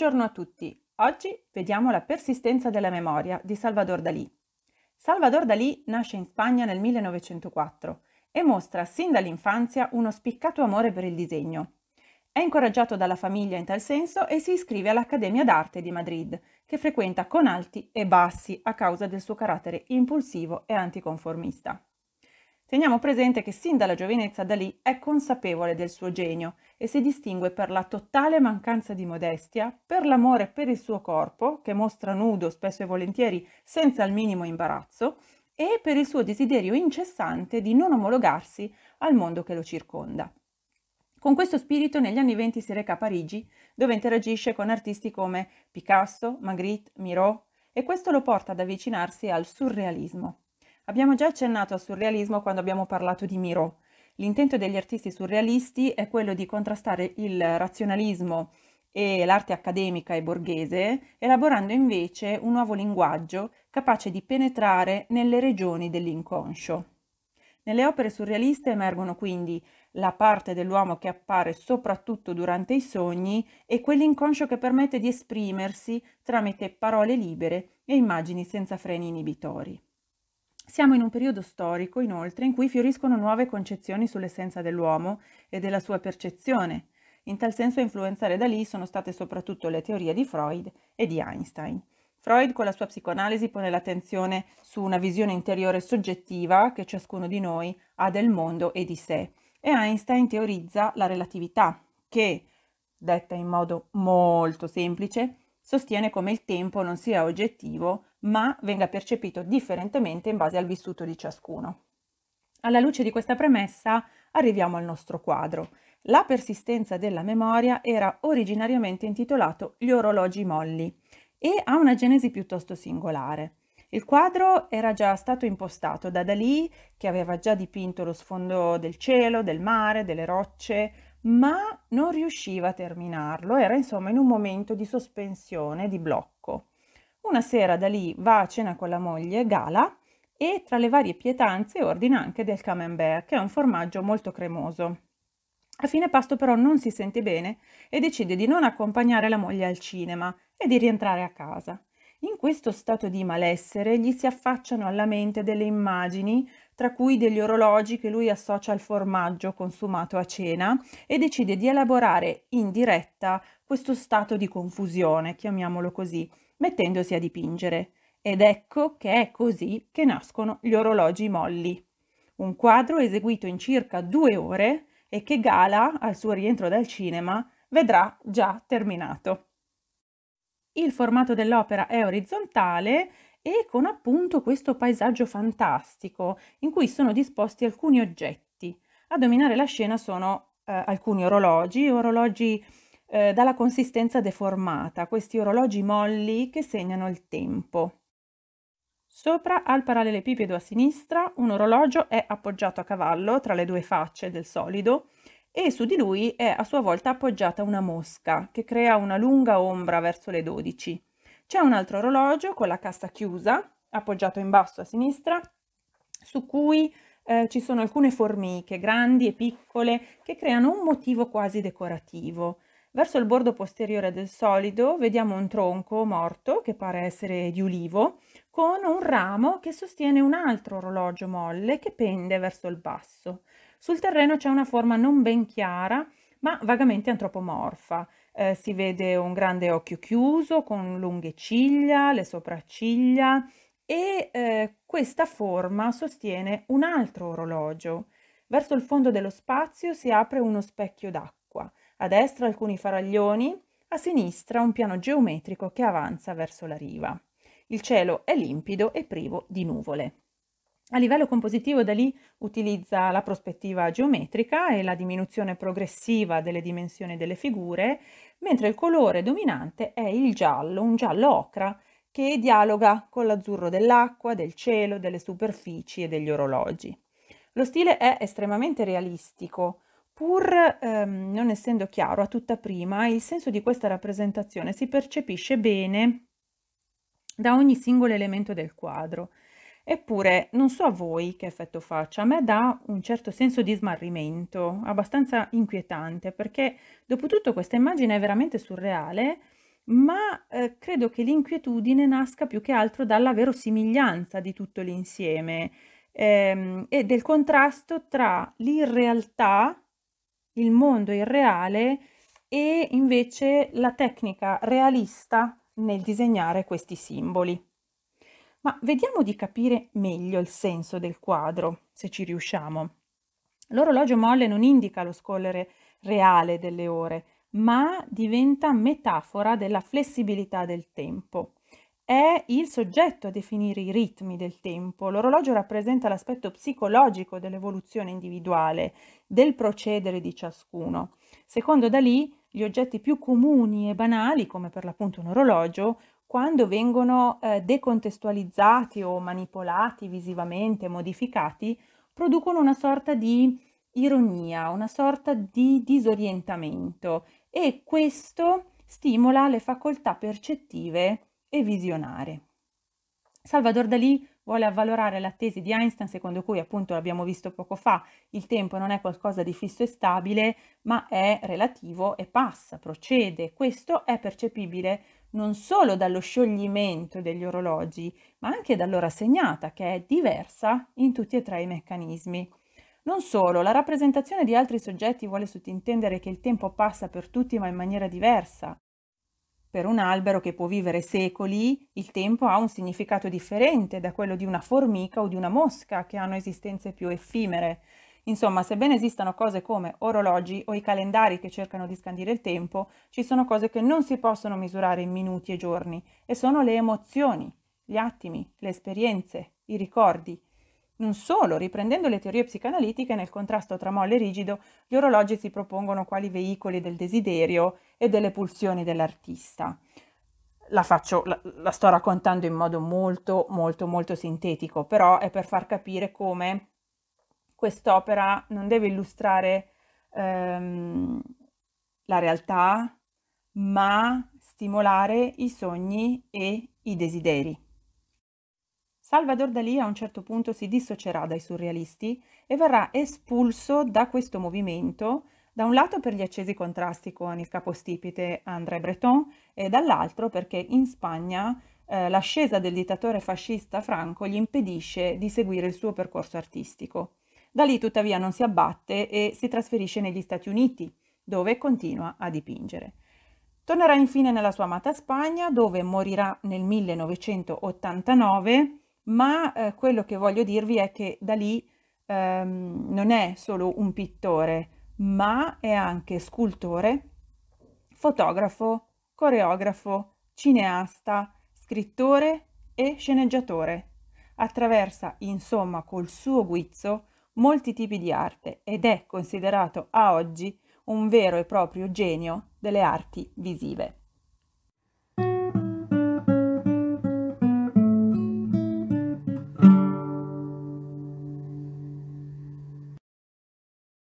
Buongiorno a tutti. Oggi vediamo la persistenza della memoria di Salvador Dalí. Salvador Dalí nasce in Spagna nel 1904 e mostra sin dall'infanzia uno spiccato amore per il disegno. È incoraggiato dalla famiglia in tal senso e si iscrive all'Accademia d'Arte di Madrid, che frequenta con alti e bassi a causa del suo carattere impulsivo e anticonformista. Teniamo presente che sin dalla giovinezza Dalì è consapevole del suo genio e si distingue per la totale mancanza di modestia, per l'amore per il suo corpo, che mostra nudo spesso e volentieri senza il minimo imbarazzo, e per il suo desiderio incessante di non omologarsi al mondo che lo circonda. Con questo spirito negli anni venti si reca a Parigi, dove interagisce con artisti come Picasso, Magritte, Miró, e questo lo porta ad avvicinarsi al surrealismo. Abbiamo già accennato al surrealismo quando abbiamo parlato di Miro. L'intento degli artisti surrealisti è quello di contrastare il razionalismo e l'arte accademica e borghese, elaborando invece un nuovo linguaggio capace di penetrare nelle regioni dell'inconscio. Nelle opere surrealiste emergono quindi la parte dell'uomo che appare soprattutto durante i sogni e quell'inconscio che permette di esprimersi tramite parole libere e immagini senza freni inibitori. Siamo in un periodo storico, inoltre, in cui fioriscono nuove concezioni sull'essenza dell'uomo e della sua percezione. In tal senso a influenzare da lì sono state soprattutto le teorie di Freud e di Einstein. Freud con la sua psicoanalisi pone l'attenzione su una visione interiore soggettiva che ciascuno di noi ha del mondo e di sé e Einstein teorizza la relatività che, detta in modo molto semplice, sostiene come il tempo non sia oggettivo, ma venga percepito differentemente in base al vissuto di ciascuno. Alla luce di questa premessa arriviamo al nostro quadro. La persistenza della memoria era originariamente intitolato Gli orologi molli e ha una genesi piuttosto singolare. Il quadro era già stato impostato da Dalí, che aveva già dipinto lo sfondo del cielo, del mare, delle rocce, ma non riusciva a terminarlo, era insomma in un momento di sospensione, di blocco. Una sera da lì va a cena con la moglie, Gala, e tra le varie pietanze ordina anche del camembert, che è un formaggio molto cremoso. A fine pasto però non si sente bene e decide di non accompagnare la moglie al cinema e di rientrare a casa. In questo stato di malessere gli si affacciano alla mente delle immagini tra cui degli orologi che lui associa al formaggio consumato a cena e decide di elaborare in diretta questo stato di confusione, chiamiamolo così, mettendosi a dipingere. Ed ecco che è così che nascono gli orologi molli. Un quadro eseguito in circa due ore e che Gala, al suo rientro dal cinema, vedrà già terminato. Il formato dell'opera è orizzontale e con appunto questo paesaggio fantastico in cui sono disposti alcuni oggetti. A dominare la scena sono eh, alcuni orologi, orologi eh, dalla consistenza deformata, questi orologi molli che segnano il tempo. Sopra al parallelepipedo a sinistra un orologio è appoggiato a cavallo tra le due facce del solido e su di lui è a sua volta appoggiata una mosca che crea una lunga ombra verso le 12. C'è un altro orologio con la cassa chiusa, appoggiato in basso a sinistra, su cui eh, ci sono alcune formiche, grandi e piccole, che creano un motivo quasi decorativo. Verso il bordo posteriore del solido vediamo un tronco morto, che pare essere di ulivo, con un ramo che sostiene un altro orologio molle che pende verso il basso. Sul terreno c'è una forma non ben chiara ma vagamente antropomorfa. Eh, si vede un grande occhio chiuso con lunghe ciglia, le sopracciglia e eh, questa forma sostiene un altro orologio. Verso il fondo dello spazio si apre uno specchio d'acqua, a destra alcuni faraglioni, a sinistra un piano geometrico che avanza verso la riva. Il cielo è limpido e privo di nuvole. A livello compositivo Dalì utilizza la prospettiva geometrica e la diminuzione progressiva delle dimensioni delle figure, mentre il colore dominante è il giallo, un giallo ocra, che dialoga con l'azzurro dell'acqua, del cielo, delle superfici e degli orologi. Lo stile è estremamente realistico, pur ehm, non essendo chiaro a tutta prima, il senso di questa rappresentazione si percepisce bene da ogni singolo elemento del quadro Eppure non so a voi che effetto faccia, a me dà un certo senso di smarrimento, abbastanza inquietante, perché dopo tutto questa immagine è veramente surreale, ma eh, credo che l'inquietudine nasca più che altro dalla verosimiglianza di tutto l'insieme ehm, e del contrasto tra l'irrealtà, il mondo irreale e invece la tecnica realista nel disegnare questi simboli. Ma vediamo di capire meglio il senso del quadro, se ci riusciamo. L'orologio molle non indica lo scollere reale delle ore, ma diventa metafora della flessibilità del tempo. È il soggetto a definire i ritmi del tempo. L'orologio rappresenta l'aspetto psicologico dell'evoluzione individuale, del procedere di ciascuno. Secondo Dalì, gli oggetti più comuni e banali, come per l'appunto un orologio, quando vengono eh, decontestualizzati o manipolati visivamente, modificati, producono una sorta di ironia, una sorta di disorientamento e questo stimola le facoltà percettive e visionarie. Salvador Dalí vuole avvalorare la tesi di Einstein secondo cui appunto l'abbiamo visto poco fa, il tempo non è qualcosa di fisso e stabile, ma è relativo e passa, procede. Questo è percepibile non solo dallo scioglimento degli orologi, ma anche dall'ora segnata, che è diversa in tutti e tre i meccanismi. Non solo, la rappresentazione di altri soggetti vuole sottintendere che il tempo passa per tutti ma in maniera diversa. Per un albero che può vivere secoli, il tempo ha un significato differente da quello di una formica o di una mosca che hanno esistenze più effimere. Insomma, sebbene esistano cose come orologi o i calendari che cercano di scandire il tempo, ci sono cose che non si possono misurare in minuti e giorni e sono le emozioni, gli attimi, le esperienze, i ricordi. Non solo, riprendendo le teorie psicanalitiche nel contrasto tra molle e rigido, gli orologi si propongono quali veicoli del desiderio e delle pulsioni dell'artista. La, faccio, la, la sto raccontando in modo molto, molto, molto sintetico, però è per far capire come quest'opera non deve illustrare ehm, la realtà, ma stimolare i sogni e i desideri. Salvador Dalí a un certo punto si dissocierà dai surrealisti e verrà espulso da questo movimento, da un lato per gli accesi contrasti con il capostipite André Breton e dall'altro perché in Spagna eh, l'ascesa del dittatore fascista Franco gli impedisce di seguire il suo percorso artistico. Da lì tuttavia non si abbatte e si trasferisce negli Stati Uniti, dove continua a dipingere. Tornerà infine nella sua amata Spagna, dove morirà nel 1989, ma eh, quello che voglio dirvi è che da lì ehm, non è solo un pittore, ma è anche scultore, fotografo, coreografo, cineasta, scrittore e sceneggiatore. Attraversa, insomma, col suo guizzo molti tipi di arte ed è considerato a oggi un vero e proprio genio delle arti visive.